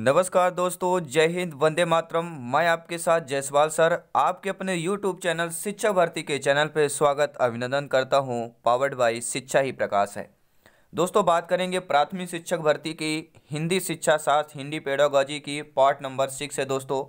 नमस्कार दोस्तों जय हिंद वंदे मातरम मैं आपके साथ जयसवाल सर आपके अपने यूट्यूब चैनल शिक्षा भारती के चैनल पर स्वागत अभिनंदन करता हूं पावर्ड बाई शिक्षा ही प्रकाश है दोस्तों बात करेंगे प्राथमिक शिक्षक भर्ती की हिंदी शिक्षा शास्त्र हिंदी पेडोलॉजी की पार्ट नंबर सिक्स है दोस्तों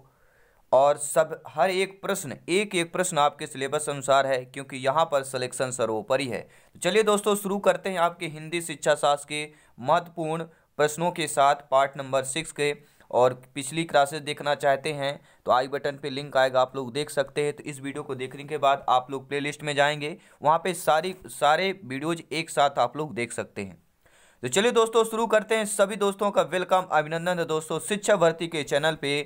और सब हर एक प्रश्न एक एक प्रश्न आपके सिलेबस अनुसार है क्योंकि यहाँ पर सिलेक्शन सर्वोपरि है चलिए दोस्तों शुरू करते हैं आपके हिंदी शिक्षा शास्त्र के महत्वपूर्ण प्रश्नों के साथ पार्ट नंबर सिक्स के और पिछली क्लासेस देखना चाहते हैं तो आई बटन पे लिंक आएगा आप लोग देख सकते हैं तो इस वीडियो को देखने के बाद आप लोग प्लेलिस्ट में जाएंगे वहाँ पे सारी सारे वीडियोज एक साथ आप लोग देख सकते हैं तो चलिए दोस्तों शुरू करते हैं सभी दोस्तों का वेलकम अभिनंदन तो दोस्तों शिक्षा भर्ती के चैनल पर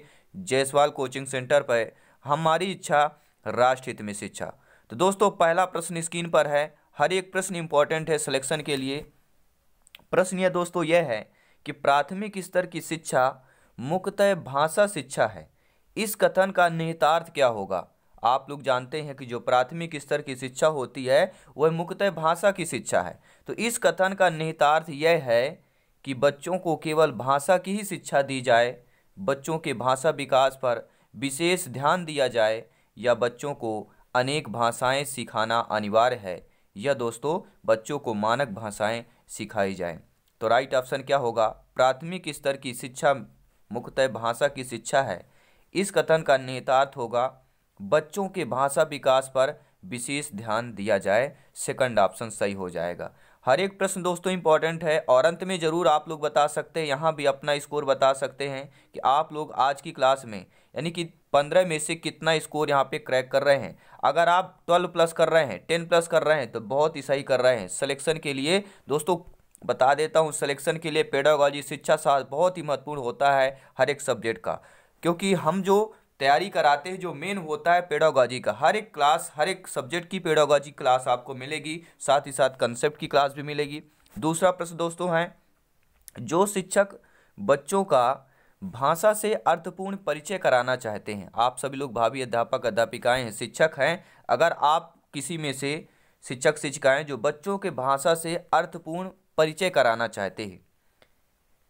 जयसवाल कोचिंग सेंटर पर हमारी इच्छा राष्ट्रहित में शिक्षा तो दोस्तों पहला प्रश्न स्क्रीन पर है हर एक प्रश्न इंपॉर्टेंट है सिलेक्शन के लिए प्रश्न यह दोस्तों यह है कि प्राथमिक स्तर की शिक्षा मुख्यतः भाषा शिक्षा है इस कथन का निहितार्थ क्या होगा आप लोग जानते हैं कि जो प्राथमिक स्तर की शिक्षा होती है वह मुख्यतः भाषा की शिक्षा है तो इस कथन का निहितार्थ यह है कि बच्चों को केवल भाषा की ही शिक्षा दी जाए बच्चों के भाषा विकास पर विशेष ध्यान दिया जाए या बच्चों को अनेक भाषाएं सिखाना अनिवार्य है या दोस्तों बच्चों को मानक भाषाएं सिखाई जाएं तो राइट ऑप्शन क्या होगा प्राथमिक स्तर की शिक्षा मुख्यतः भाषा की शिक्षा है इस कथन का निहितार्थ होगा बच्चों के भाषा विकास पर विशेष ध्यान दिया जाए सेकंड ऑप्शन सही हो जाएगा हर एक प्रश्न दोस्तों इंपॉर्टेंट है और अंत में ज़रूर आप लोग बता सकते हैं यहाँ भी अपना स्कोर बता सकते हैं कि आप लोग आज की क्लास में यानी कि पंद्रह में से कितना स्कोर यहाँ पे क्रैक कर रहे हैं अगर आप ट्वेल्व प्लस कर रहे हैं टेन प्लस कर रहे हैं तो बहुत ही सही कर रहे हैं सलेक्शन के लिए दोस्तों बता देता हूँ सिलेक्शन के लिए पेडागॉजी शिक्षा शास्त्र बहुत ही महत्वपूर्ण होता है हर एक सब्जेक्ट का क्योंकि हम जो तैयारी कराते हैं जो मेन होता है पेडागॉजी का हर एक क्लास हर एक सब्जेक्ट की पेडागॉजी क्लास आपको मिलेगी साथ ही साथ कंसेप्ट की क्लास भी मिलेगी दूसरा प्रश्न दोस्तों है जो शिक्षक बच्चों का भाषा से अर्थपूर्ण परिचय कराना चाहते हैं आप सभी लोग भावी अध्यापक अध्यापिकाएँ हैं शिक्षक हैं अगर आप किसी में से शिक्षक शिक्षिकाएँ जो बच्चों के भाषा से अर्थपूर्ण परिचय कराना चाहते हैं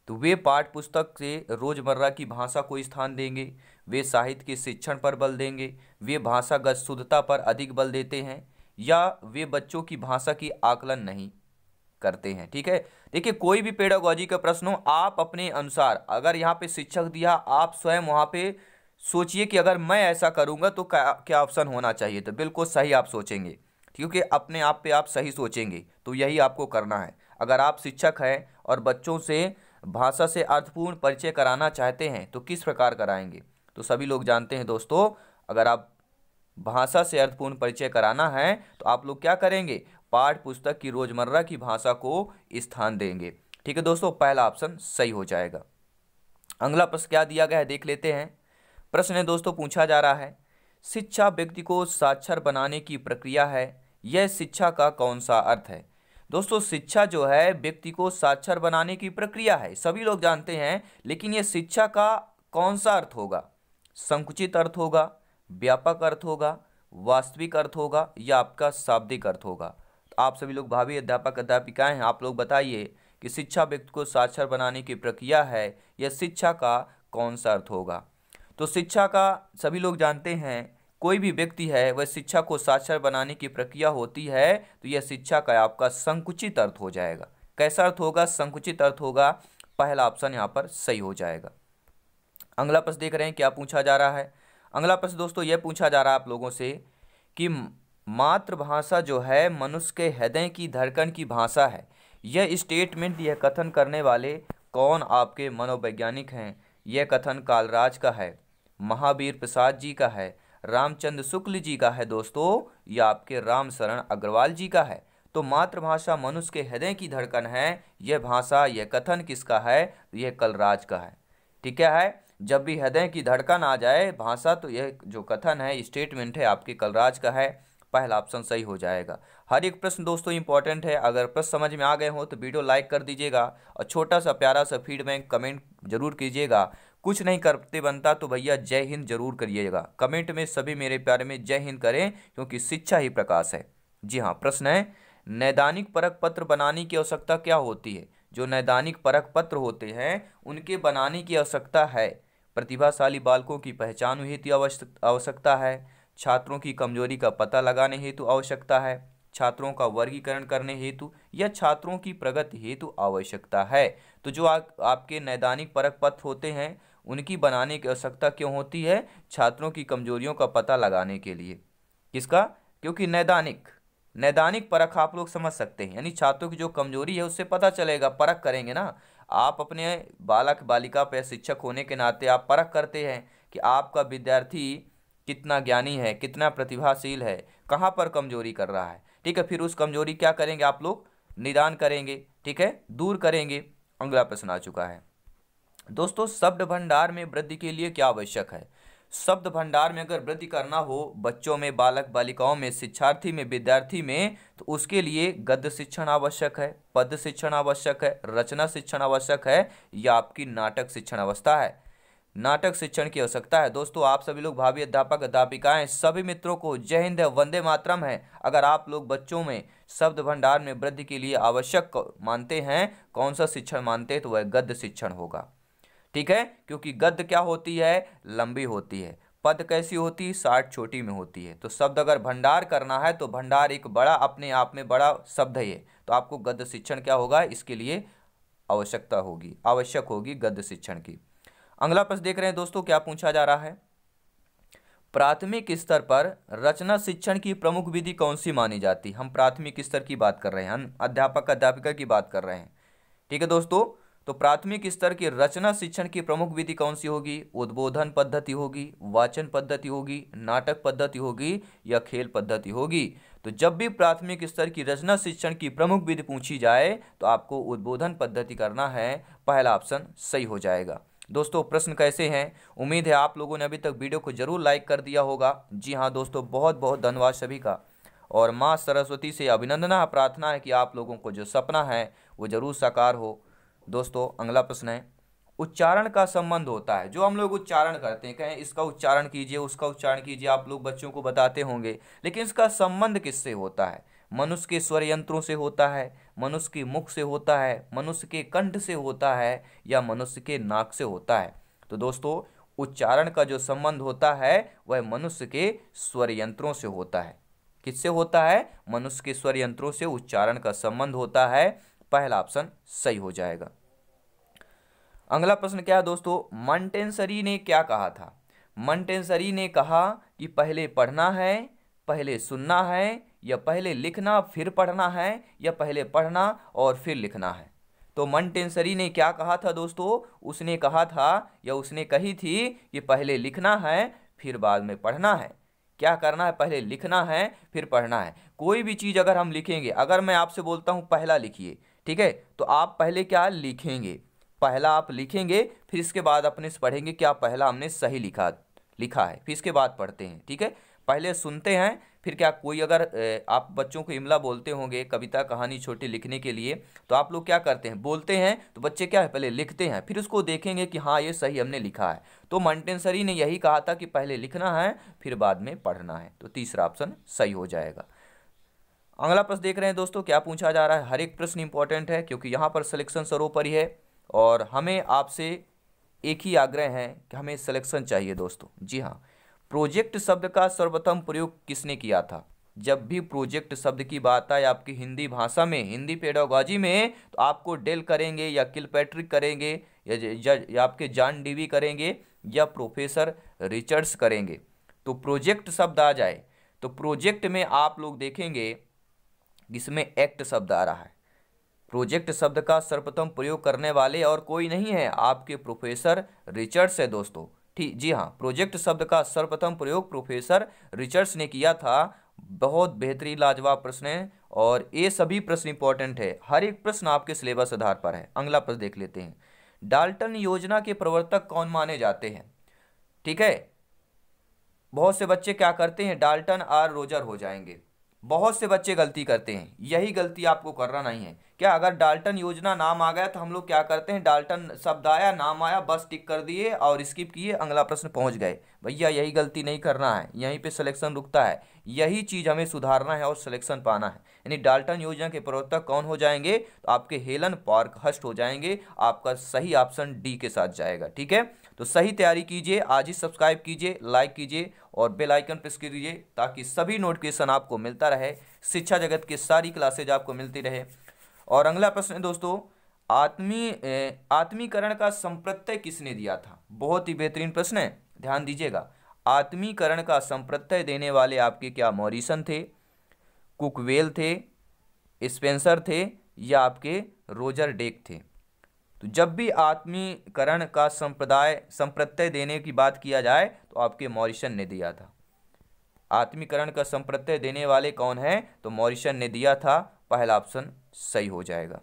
तो वे पाठ पुस्तक से रोज़मर्रा की भाषा को स्थान देंगे वे साहित्य के शिक्षण पर बल देंगे वे भाषागत शुद्धता पर अधिक बल देते हैं या वे बच्चों की भाषा की आकलन नहीं करते हैं ठीक है देखिए कोई भी पेडागोजी का प्रश्न हो आप अपने अनुसार अगर यहाँ पे शिक्षक दिया आप स्वयं वहाँ पे सोचिए कि अगर मैं ऐसा करूँगा तो क्या ऑप्शन होना चाहिए तो बिल्कुल सही आप सोचेंगे क्योंकि अपने आप पे आप सही सोचेंगे तो यही आपको करना है अगर आप शिक्षक हैं और बच्चों से भाषा से अर्थपूर्ण परिचय कराना चाहते हैं तो किस प्रकार कराएंगे तो सभी लोग जानते हैं दोस्तों अगर आप भाषा से अर्थपूर्ण परिचय कराना है तो आप लोग क्या करेंगे पाठ पुस्तक की रोज़मर्रा की भाषा को स्थान देंगे ठीक है दोस्तों पहला ऑप्शन सही हो जाएगा अगला प्रश्न क्या दिया गया है देख लेते हैं प्रश्न है दोस्तों पूछा जा रहा है शिक्षा व्यक्ति को साक्षर बनाने की प्रक्रिया है यह शिक्षा का कौन सा अर्थ है दोस्तों शिक्षा जो है व्यक्ति को साक्षर बनाने की प्रक्रिया है सभी लोग जानते हैं लेकिन ये शिक्षा का कौन सा अर्थ होगा संकुचित अर्थ होगा व्यापक अर्थ होगा वास्तविक अर्थ होगा या आपका शाब्दिक अर्थ होगा तो आप सभी लोग भावी अध्यापक अध्यापिकाएँ हैं आप लोग बताइए कि शिक्षा व्यक्ति को साक्षर बनाने की प्रक्रिया है या शिक्षा का कौन सा अर्थ होगा तो शिक्षा का सभी लोग जानते हैं कोई भी व्यक्ति है वह शिक्षा को साक्षर बनाने की प्रक्रिया होती है तो यह शिक्षा का आपका संकुचित अर्थ हो जाएगा कैसा अर्थ होगा संकुचित अर्थ होगा पहला ऑप्शन यहाँ पर सही हो जाएगा अगला प्रश्न देख रहे हैं क्या पूछा जा रहा है अगला प्रश्न दोस्तों यह पूछा जा रहा है आप लोगों से कि मातृभाषा जो है मनुष्य के हृदय की धड़कन की भाषा है यह स्टेटमेंट यह कथन करने वाले कौन आपके मनोवैज्ञानिक हैं यह कथन कालराज का है महावीर प्रसाद जी का है रामचंद्र शुक्ल जी का है दोस्तों या आपके राम शरण अग्रवाल जी का है तो मातृभाषा मनुष्य के हृदय की धड़कन है यह भाषा यह कथन किसका है यह कलराज का है ठीक है जब भी हृदय की धड़कन आ जाए भाषा तो यह जो कथन है स्टेटमेंट है आपके कलराज का है पहला ऑप्शन सही हो जाएगा हर एक प्रश्न दोस्तों इंपॉर्टेंट है अगर प्रश्न समझ में आ गए हो तो वीडियो लाइक कर दीजिएगा और छोटा सा प्यारा सा फीडबैक कमेंट जरूर कीजिएगा कुछ नहीं करते बनता तो भैया जय हिंद जरूर करिएगा कमेंट में सभी मेरे प्यारे में जय हिंद करें क्योंकि शिक्षा ही प्रकाश है जी हाँ प्रश्न है नैदानिक परख पत्र बनाने की आवश्यकता क्या होती है जो नैदानिक परख पत्र होते हैं उनके बनाने की आवश्यकता है प्रतिभाशाली बालकों की पहचान हेतु आवश्यकता है छात्रों की कमजोरी का पता लगाने हेतु आवश्यकता है छात्रों का वर्गीकरण करने हेतु या छात्रों की प्रगति हेतु आवश्यकता है तो जो आ, आपके नैदानिक परख पत्र होते हैं उनकी बनाने की आवश्यकता क्यों होती है छात्रों की कमजोरियों का पता लगाने के लिए किसका क्योंकि नैदानिक नैदानिक परख आप लोग समझ सकते हैं यानी छात्रों की जो कमजोरी है उससे पता चलेगा परख करेंगे ना आप अपने बालक बालिका पर शिक्षक होने के नाते आप परख करते हैं कि आपका विद्यार्थी कितना ज्ञानी है कितना प्रतिभाशील है कहाँ पर कमजोरी कर रहा है ठीक है फिर उस कमजोरी क्या करेंगे आप लोग निदान करेंगे ठीक है दूर करेंगे अगला प्रश्न आ चुका है दोस्तों शब्द भंडार में वृद्धि के लिए क्या आवश्यक है शब्द भंडार में अगर वृद्धि करना हो बच्चों में बालक बालिकाओं में शिक्षार्थी में विद्यार्थी में तो उसके लिए गद्य शिक्षण आवश्यक है पद शिक्षण आवश्यक है रचना शिक्षण आवश्यक है या आपकी नाटक शिक्षण अवस्था है नाटक शिक्षण की आवश्यकता है दोस्तों आप सभी लोग भावी अध्यापक अध्यापिकाएं सभी मित्रों को जय हिंद वंदे मातरम है अगर आप लोग बच्चों में शब्द भंडार में वृद्धि के लिए आवश्यक मानते हैं कौन सा शिक्षण मानते हैं तो वह गद्य शिक्षण होगा ठीक है क्योंकि गद्य क्या होती है लंबी होती है पद कैसी होती है साठ छोटी में होती है तो शब्द अगर भंडार करना है तो भंडार एक बड़ा अपने आप में बड़ा शब्द है तो आपको गद्य शिक्षण क्या होगा इसके लिए आवश्यकता होगी आवश्यक होगी गद्य शिक्षण की अगला प्रश्न देख रहे हैं दोस्तों क्या पूछा जा रहा है प्राथमिक स्तर पर रचना शिक्षण की प्रमुख विधि कौन सी मानी जाती हम प्राथमिक स्तर की बात कर रहे हैं हम अध्यापक अध्यापिका की बात कर रहे हैं ठीक है दोस्तों तो प्राथमिक स्तर की रचना शिक्षण की प्रमुख विधि कौन सी होगी उद्बोधन पद्धति होगी वाचन पद्धति होगी नाटक पद्धति होगी या खेल पद्धति होगी तो जब भी प्राथमिक स्तर की रचना शिक्षण की प्रमुख विधि पूछी जाए तो आपको उद्बोधन पद्धति करना है पहला ऑप्शन सही हो जाएगा दोस्तों प्रश्न कैसे हैं उम्मीद है आप लोगों ने अभी तक वीडियो को जरूर लाइक कर दिया होगा जी हाँ दोस्तों बहुत बहुत धन्यवाद सभी का और माँ सरस्वती से अभिनंदना प्रार्थना है कि आप लोगों को जो सपना है वो जरूर साकार हो दोस्तों अगला प्रश्न है उच्चारण का संबंध होता है जो हम लोग उच्चारण करते हैं कहें इसका उच्चारण कीजिए उसका उच्चारण कीजिए आप लोग बच्चों को बताते होंगे लेकिन इसका संबंध किससे होता है मनुष्य के स्वर यंत्रों से होता है मनुष्य के मुख से होता है मनुष्य के कंठ से होता है या मनुष्य के नाक से होता है तो दोस्तों उच्चारण का जो संबंध होता है वह मनुष्य के स्वर यंत्रों से होता है किससे होता है मनुष्य के स्वर यंत्रों से उच्चारण का संबंध होता है पहला ऑप्शन सही हो जाएगा अगला प्रश्न क्या है दोस्तों मंटेनसरी ने क्या कहा था मंटेनसरी ने कहा कि पहले पढ़ना है पहले सुनना है या पहले लिखना फिर पढ़ना है या पहले पढ़ना और फिर लिखना है तो मंटेनसरी ने क्या कहा था दोस्तों उसने कहा था या उसने कही थी कि पहले लिखना है फिर बाद में पढ़ना है क्या करना है पहले लिखना है फिर पढ़ना है कोई भी चीज़ अगर हम लिखेंगे अगर मैं आपसे बोलता हूँ पहला लिखिए ठीक है तो आप पहले क्या लिखेंगे पहला आप लिखेंगे फिर इसके बाद अपने से पढ़ेंगे क्या पहला हमने सही लिखा लिखा है फिर इसके बाद पढ़ते हैं ठीक है पहले सुनते हैं फिर क्या कोई अगर आप बच्चों को इमला बोलते होंगे कविता कहानी छोटी लिखने के लिए तो आप लोग क्या करते हैं बोलते हैं तो बच्चे क्या है पहले लिखते हैं फिर उसको देखेंगे कि हाँ ये सही हमने लिखा है तो मॉन्टेसरी ने यही कहा था कि पहले लिखना है फिर बाद में पढ़ना है तो तीसरा ऑप्शन सही हो जाएगा अगला प्रश्न देख रहे हैं दोस्तों क्या पूछा जा रहा है हर एक प्रश्न इंपॉर्टेंट है क्योंकि यहाँ पर सिलेक्शन सर्वोपरि है और हमें आपसे एक ही आग्रह है कि हमें सिलेक्शन चाहिए दोस्तों जी हाँ प्रोजेक्ट शब्द का सर्वप्रथम प्रयोग किसने किया था जब भी प्रोजेक्ट शब्द की बात आए आपकी हिंदी भाषा में हिंदी पेडोगॉजी में तो आपको डेल करेंगे या किलपैट्रिक करेंगे या, या, या आपके जॉन डीवी करेंगे या प्रोफेसर रिचर्ड्स करेंगे तो प्रोजेक्ट शब्द आ जाए तो प्रोजेक्ट में आप लोग देखेंगे जिसमें एक्ट शब्द आ रहा है प्रोजेक्ट शब्द का सर्वप्रथम प्रयोग करने वाले और कोई नहीं है आपके प्रोफेसर रिचर्ड्स है दोस्तों ठीक जी हाँ प्रोजेक्ट शब्द का सर्वप्रथम प्रयोग प्रोफेसर रिचर्ड्स ने किया था बहुत बेहतरीन लाजवाब प्रश्न है और ये सभी प्रश्न इंपॉर्टेंट है हर एक प्रश्न आपके सिलेबस आधार पर है अगला प्रश्न देख लेते हैं डाल्टन योजना के प्रवर्तक कौन माने जाते हैं ठीक है बहुत से बच्चे क्या करते हैं डाल्टन आर रोजर हो जाएंगे बहुत से बच्चे गलती करते हैं यही गलती आपको करना नहीं है क्या अगर डाल्टन योजना नाम आ गया तो हम लोग क्या करते हैं डाल्टन शब्द आया नाम आया बस टिक कर दिए और स्किप किए अगला प्रश्न पहुंच गए भैया यही गलती नहीं करना है यहीं पे सिलेक्शन रुकता है यही चीज़ हमें सुधारना है और सिलेक्शन पाना है यानी डाल्टन योजना के प्रवर्तक कौन हो जाएंगे तो आपके हेलन पार्क हस्ट हो जाएंगे आपका सही ऑप्शन डी के साथ जाएगा ठीक है तो सही तैयारी कीजिए आज ही सब्सक्राइब कीजिए लाइक कीजिए और बेल आइकन प्रेस कीजिए ताकि सभी नोटिफिकेशन आपको मिलता रहे शिक्षा जगत की सारी क्लासेज आपको मिलती रहे और अगला प्रश्न है दोस्तों आत्मी आत्मीकरण का संप्रत्यय किसने दिया था बहुत ही बेहतरीन प्रश्न है ध्यान दीजिएगा आत्मीकरण का संप्रत्यय देने वाले आपके क्या मॉरिसन थे कुकवेल थे स्पेंसर थे या आपके रोजर डेक थे तो जब भी आत्मीकरण का संप्रदाय संप्रत्यय देने की बात किया जाए तो आपके मॉरिशन ने दिया था आत्मीकरण का संप्रत्यय देने वाले कौन हैं तो मॉरिशन ने दिया था पहला ऑप्शन सही हो जाएगा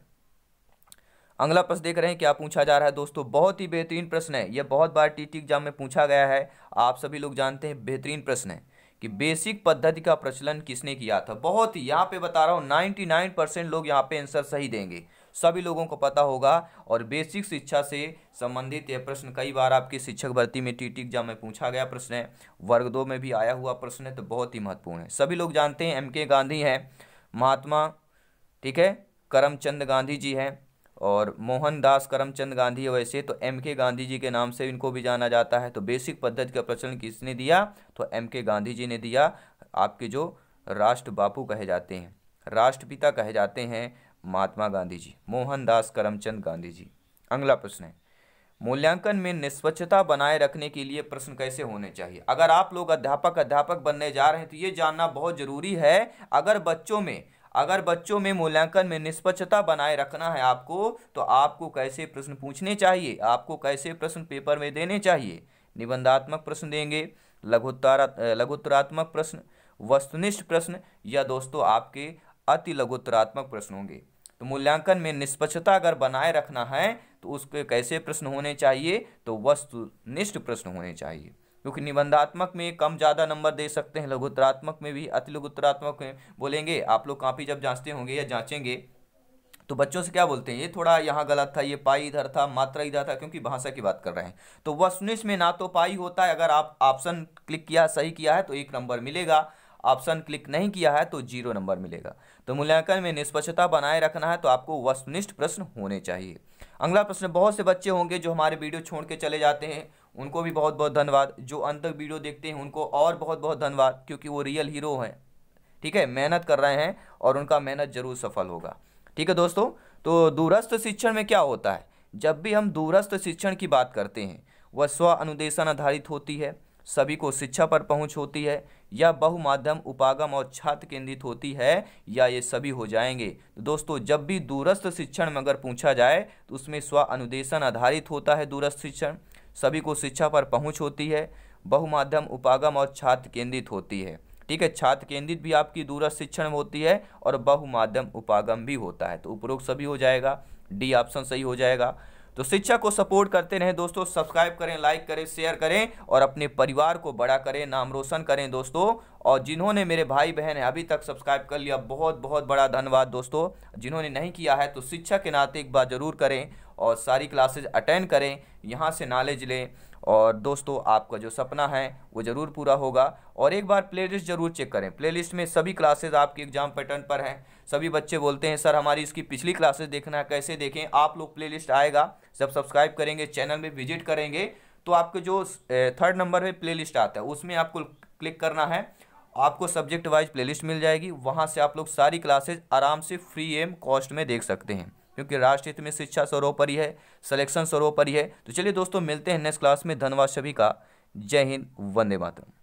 अगला प्रश्न देख रहे हैं क्या पूछा जा रहा है दोस्तों बहुत ही बेहतरीन प्रश्न है यह बहुत बार टीटी एग्जाम में पूछा गया है आप सभी लोग जानते हैं बेहतरीन प्रश्न है कि बेसिक पद्धति का प्रचलन किसने किया था बहुत ही यहाँ पे बता रहा हूँ 99 परसेंट लोग यहाँ पे आंसर सही देंगे सभी लोगों को पता होगा और बेसिक शिक्षा से संबंधित यह प्रश्न कई बार आपके शिक्षक भर्ती में टीटी एग्जाम में पूछा गया प्रश्न है वर्ग दो में भी आया हुआ प्रश्न है तो बहुत ही महत्वपूर्ण है सभी लोग जानते हैं एम के गांधी हैं महात्मा ठीक है करमचंद गांधी जी हैं और मोहनदास करमचंद गांधी है वैसे तो एम के गांधी जी के नाम से इनको भी जाना जाता है तो बेसिक पद्धति का प्रचलन किसने दिया तो एम के गांधी जी ने दिया आपके जो राष्ट्र बापू कहे जाते हैं राष्ट्रपिता कहे जाते हैं महात्मा गांधी जी मोहनदास करमचंद गांधी जी अगला प्रश्न है मूल्यांकन में निष्पक्षता बनाए रखने के लिए प्रश्न कैसे होने चाहिए अगर आप लोग अध्यापक अध्यापक बनने जा रहे हैं तो ये जानना बहुत जरूरी है अगर बच्चों में अगर बच्चों में मूल्यांकन में निष्पक्षता बनाए रखना है आपको तो आपको कैसे प्रश्न पूछने चाहिए आपको कैसे प्रश्न पेपर में देने चाहिए निबंधात्मक प्रश्न देंगे लघुत्तरा लघुत्तरात्मक प्रश्न वस्तुनिष्ठ प्रश्न या दोस्तों आपके अति लघुत्तरात्मक प्रश्न होंगे तो मूल्यांकन में निष्पक्षता अगर बनाए रखना है तो उसके कैसे प्रश्न होने चाहिए तो वस्तुनिष्ठ प्रश्न होने चाहिए क्योंकि निबंधात्मक में कम ज़्यादा नंबर दे सकते हैं लघुत्तरात्मक में भी अति लघुत्तरात्मक में बोलेंगे आप लोग कापी जब जांचते होंगे या जांचेंगे तो बच्चों से क्या बोलते हैं ये थोड़ा यहाँ गलत था ये पाई इधर था मात्रा इधर था क्योंकि भाषा की बात कर रहे हैं तो वस्तुनिष्ठ में ना तो पाई होता है अगर आप ऑप्शन क्लिक किया सही किया है तो एक नंबर मिलेगा ऑप्शन क्लिक नहीं किया है तो जीरो नंबर मिलेगा तो मूल्यांकन में निष्पक्षता बनाए रखना है तो आपको वस्तुनिष्ठ प्रश्न होने चाहिए अगला प्रश्न बहुत से बच्चे होंगे जो हमारे वीडियो छोड़ के चले जाते हैं उनको भी बहुत बहुत धन्यवाद जो अंत तक वीडियो देखते हैं उनको और बहुत बहुत धन्यवाद क्योंकि वो रियल हीरो हैं ठीक है मेहनत कर रहे हैं और उनका मेहनत जरूर सफल होगा ठीक है दोस्तों तो दूरस्थ शिक्षण में क्या होता है जब भी हम दूरस्थ शिक्षण की बात करते हैं वह स्व अनुदेशन आधारित होती है सभी को शिक्षा पर पहुंच होती है या बहुमाध्यम उपागम और छात्र केंद्रित होती है या ये सभी हो जाएंगे तो दोस्तों जब भी दूरस्थ शिक्षण में अगर पूछा जाए तो उसमें स्व अनुदेशन आधारित होता है दूरस्थ शिक्षण सभी को शिक्षा पर पहुंच होती है बहुमाध्यम उपागम और छात्र केंद्रित होती है ठीक है छात्र केंद्रित भी आपकी दूरस्थ शिक्षण होती है और बहुमाध्यम उपागम भी होता है तो उपरोक्त सभी हो जाएगा डी ऑप्शन सही हो जाएगा तो शिक्षा को सपोर्ट करते रहें दोस्तों सब्सक्राइब करें लाइक करें शेयर करें और अपने परिवार को बड़ा करें नाम रोशन करें दोस्तों और जिन्होंने मेरे भाई बहन है अभी तक सब्सक्राइब कर लिया बहुत बहुत बड़ा धन्यवाद दोस्तों जिन्होंने नहीं किया है तो शिक्षा के नाते एक बार ज़रूर करें और सारी क्लासेज अटेंड करें यहाँ से नॉलेज लें और दोस्तों आपका जो सपना है वो ज़रूर पूरा होगा और एक बार प्लेलिस्ट ज़रूर चेक करें प्लेलिस्ट में सभी क्लासेज आपके एग्ज़ाम पैटर्न पर हैं सभी बच्चे बोलते हैं सर हमारी इसकी पिछली क्लासेज देखना है कैसे देखें आप लोग प्ले आएगा जब सब्सक्राइब करेंगे चैनल में विजिट करेंगे तो आपके जो थर्ड नंबर पे लिस्ट आता है उसमें आपको क्लिक करना है आपको सब्जेक्ट वाइज प्लेलिस्ट मिल जाएगी वहाँ से आप लोग सारी क्लासेज आराम से फ्री एम कॉस्ट में देख सकते हैं क्योंकि राष्ट्र हित में शिक्षा सर्वोपरि है सिलेक्शन सर्वोपरि है तो चलिए दोस्तों मिलते हैं नेक्स्ट क्लास में धन्यवाद सभी का जय हिंद वंदे मातरम